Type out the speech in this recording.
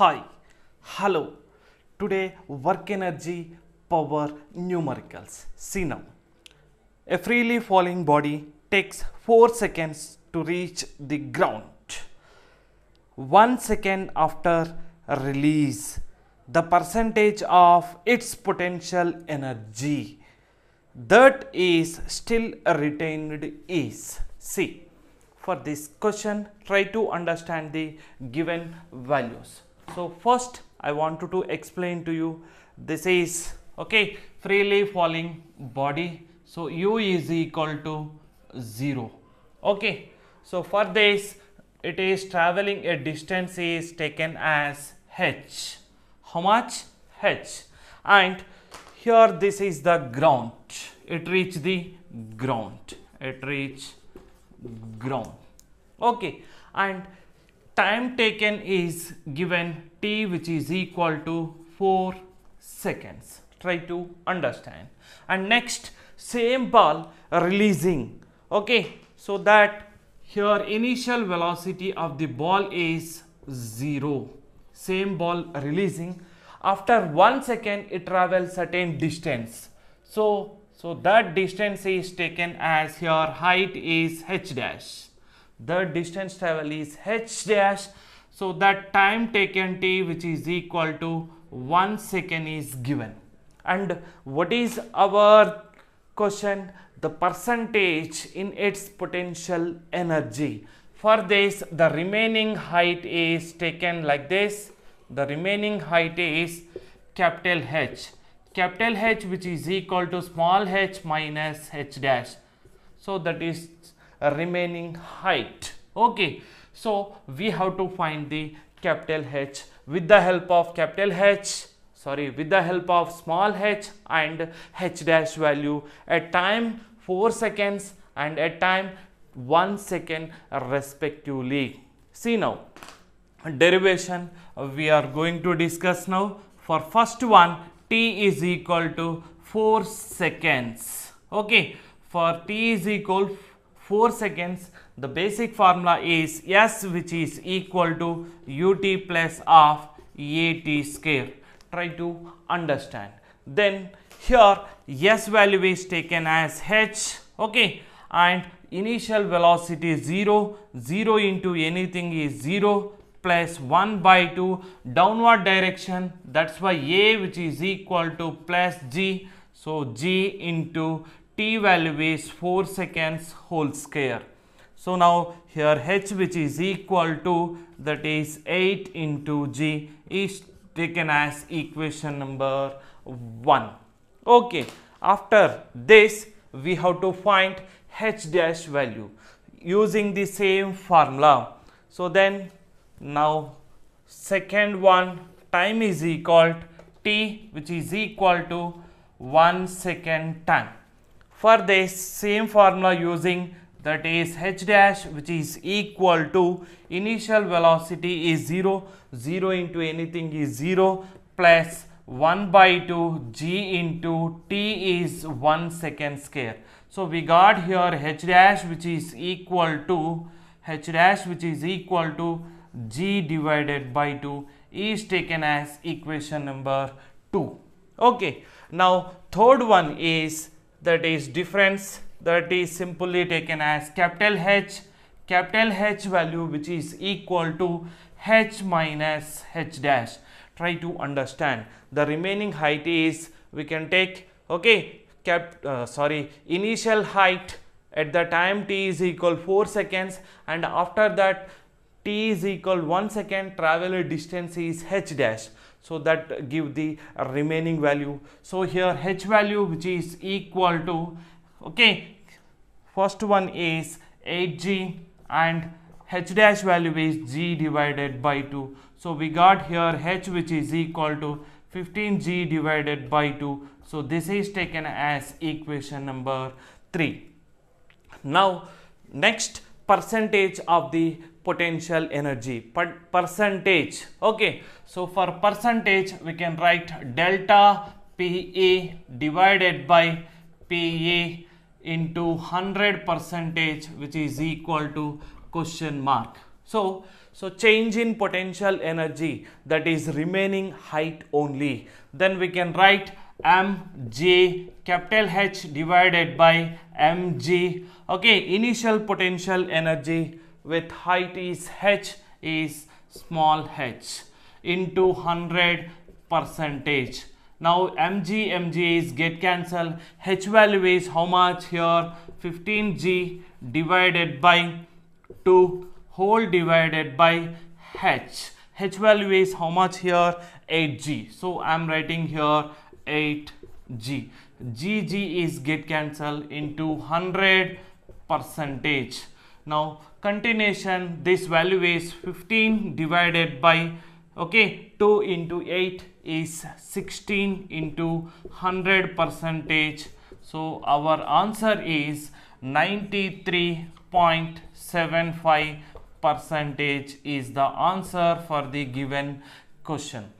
Hi, hello. Today work energy power numericals. See now. A freely falling body takes 4 seconds to reach the ground. 1 second after release, the percentage of its potential energy that is still retained is. See, for this question, try to understand the given values. So first I wanted to explain to you this is okay freely falling body. So u is equal to 0. Okay. So for this it is traveling a distance is taken as h. How much? h. And here this is the ground. It reach the ground. It reach ground. Okay. And time taken is given t which is equal to 4 seconds. Try to understand. And next same ball releasing. Okay. So that here initial velocity of the ball is 0. Same ball releasing. After 1 second it travels certain distance. So, so that distance is taken as here height is h dash the distance travel is h dash so that time taken t which is equal to 1 second is given and what is our question the percentage in its potential energy for this the remaining height is taken like this the remaining height is capital H capital H which is equal to small h minus h dash so that is remaining height okay so we have to find the capital H with the help of capital H sorry with the help of small h and h dash value at time 4 seconds and at time 1 second respectively. See now derivation we are going to discuss now for first one t is equal to 4 seconds okay for t is equal 4 seconds the basic formula is S which is equal to ut plus of at square try to understand then here S value is taken as h okay and initial velocity 0 0 into anything is 0 plus 1 by 2 downward direction that's why a which is equal to plus g so g into t value is 4 seconds whole square. So now here h which is equal to that is 8 into g is taken as equation number 1. Okay, after this we have to find h dash value using the same formula. So then now second one time is equal to t which is equal to 1 second time for the same formula using that is h dash which is equal to initial velocity is 0 0 into anything is 0 plus 1 by 2 g into t is 1 second square. So, we got here h dash which is equal to h dash which is equal to g divided by 2 is taken as equation number 2. Okay. Now, third one is that is difference that is simply taken as capital H capital H value which is equal to H minus H dash try to understand the remaining height is we can take okay cap uh, sorry initial height at the time t is equal 4 seconds and after that t is equal 1 second travel distance is h dash so that give the remaining value so here h value which is equal to okay first one is 8g and h dash value is g divided by 2 so we got here h which is equal to 15g divided by 2 so this is taken as equation number 3 now next percentage of the potential energy per percentage okay so for percentage we can write delta PE divided by PE into 100 percentage which is equal to question mark so so change in potential energy that is remaining height only then we can write mj capital H divided by mg okay initial potential energy with height is h is small h into 100 percentage now mg mg is get cancelled h value is how much here 15g divided by 2 whole divided by h h value is how much here 8g so i'm writing here 8g gg is get cancelled into 100 percentage now continuation this value is 15 divided by okay 2 into 8 is 16 into 100 percentage. So our answer is 93.75 percentage is the answer for the given question.